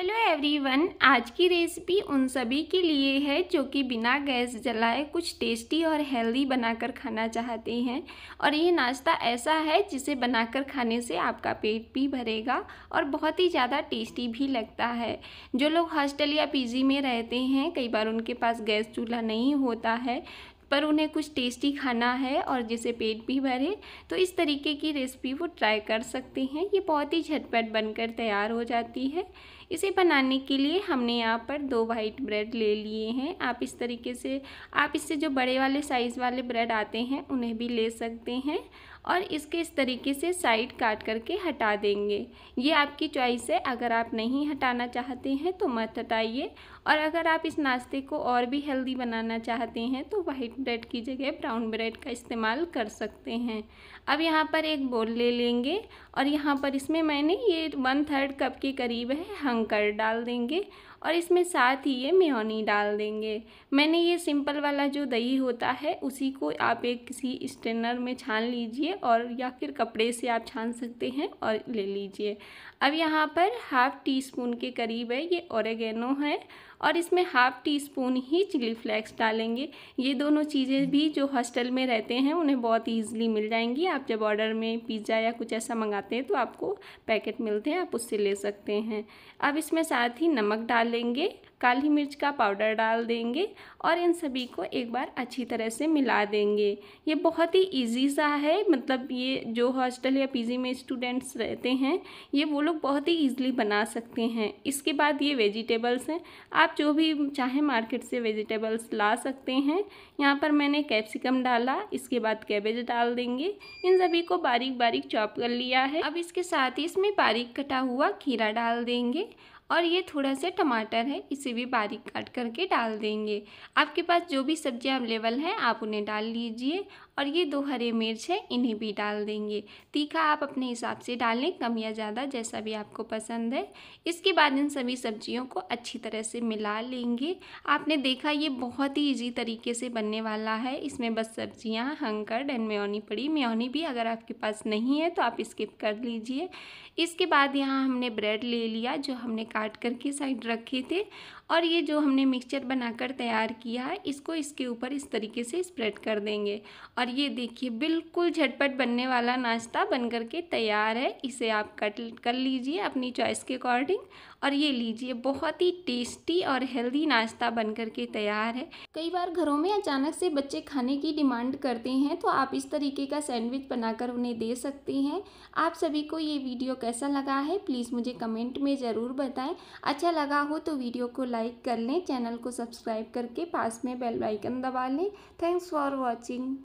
hello everyone आज की recipe उन सभी के लिए है जो कि बिना गैस जलाए कुछ टेस्टी और हेल्दी बनाकर खाना चाहते हैं और ये नाश्ता ऐसा है जिसे बनाकर खाने से आपका पेट भी भरेगा और बहुत ही ज़्यादा टेस्टी भी लगता है जो लोग हॉस्टल या पीजी में रहते हैं कई बार उनके पास गैस चूल्हा नहीं होता है पर उन्हें कुछ टेस्टी खाना है और जिसे पेट भी भरे तो इस तरीके की रेसिपी वो ट्राई कर सकते हैं ये बहुत ही झटपट बनकर तैयार हो जाती है इसे बनाने के लिए हमने यहाँ पर दो वाइट ब्रेड ले लिए हैं आप इस तरीके से आप इससे जो बड़े वाले साइज़ वाले ब्रेड आते हैं उन्हें भी ले सकते हैं और इसके इस तरीके से साइड काट करके हटा देंगे ये आपकी चॉइस है अगर आप नहीं हटाना चाहते हैं तो मत हटाइए और अगर आप इस नाश्ते को और भी हेल्दी बनाना चाहते हैं तो वाइट ब्रेड की जगह ब्राउन ब्रेड का इस्तेमाल कर सकते हैं अब यहाँ पर एक बोल ले लेंगे और यहाँ पर इसमें मैंने ये वन थर्ड कप के करीब है हंकर डाल देंगे और इसमें साथ ही ये मेयोनी डाल देंगे मैंने ये सिंपल वाला जो दही होता है उसी को आप एक किसी स्टेनर में छान लीजिए और या फिर कपड़े से आप छान सकते हैं और ले लीजिए अब यहाँ पर हाफ़ टी स्पून के करीब है ये ओरेगेनो है और इसमें हाफ़ टी स्पून ही चिली फ्लेक्स डालेंगे ये दोनों चीज़ें भी जो हॉस्टल में रहते हैं उन्हें बहुत ईजिली मिल जाएंगी आप जब ऑर्डर में पिज़्ज़ा या कुछ ऐसा मंगाते हैं तो आपको पैकेट मिलते हैं आप उससे ले सकते हैं अब इसमें साथ ही नमक डाल लेंगे काली मिर्च का पाउडर डाल देंगे और इन सभी को एक बार अच्छी तरह से मिला देंगे ये बहुत ही इजी सा है मतलब ये जो हॉस्टल या पीजी में स्टूडेंट्स रहते हैं ये वो लोग बहुत ही ईजिली बना सकते हैं इसके बाद ये वेजिटेबल्स हैं आप जो भी चाहें मार्केट से वेजिटेबल्स ला सकते हैं यहाँ पर मैंने कैप्सिकम डाला इसके बाद कैबेज डाल देंगे इन सभी को बारीक बारीक चॉप कर लिया है अब इसके साथ ही इसमें बारीक कटा हुआ खीरा डाल देंगे और ये थोड़ा सा टमाटर है इसे उसे भी बारीक काट करके डाल देंगे आपके पास जो भी सब्जियां अवेलेबल हैं आप उन्हें डाल लीजिए और ये दो हरे मिर्च है इन्हें भी डाल देंगे तीखा आप अपने हिसाब से डालें कम या ज़्यादा जैसा भी आपको पसंद है इसके बाद इन सभी सब्जियों को अच्छी तरह से मिला लेंगे आपने देखा ये बहुत ही ईजी तरीके से बनने वाला है इसमें बस सब्जियाँ हंकड़ एंड म्योनी पड़ी म्योनी भी अगर आपके पास नहीं है तो आप स्किप कर लीजिए इसके बाद यहाँ हमने ब्रेड ले लिया जो हमने काट करके साइड रखे थे और ये जो हमने मिक्सचर बनाकर तैयार किया है इसको इसके ऊपर इस तरीके से स्प्रेड कर देंगे और ये देखिए बिल्कुल झटपट बनने वाला नाश्ता बन कर के तैयार है इसे आप कट कर लीजिए अपनी चॉइस के अकॉर्डिंग और ये लीजिए बहुत ही टेस्टी और हेल्दी नाश्ता बन कर के तैयार है कई बार घरों में अचानक से बच्चे खाने की डिमांड करते हैं तो आप इस तरीके का सैंडविच बनाकर उन्हें दे सकते हैं आप सभी को ये वीडियो कैसा लगा है प्लीज़ मुझे कमेंट में ज़रूर बताएं अच्छा लगा हो तो वीडियो को लाइक कर लें चैनल को सब्सक्राइब करके पास में बेल आइकन दबा लें थैंक्स फॉर वॉचिंग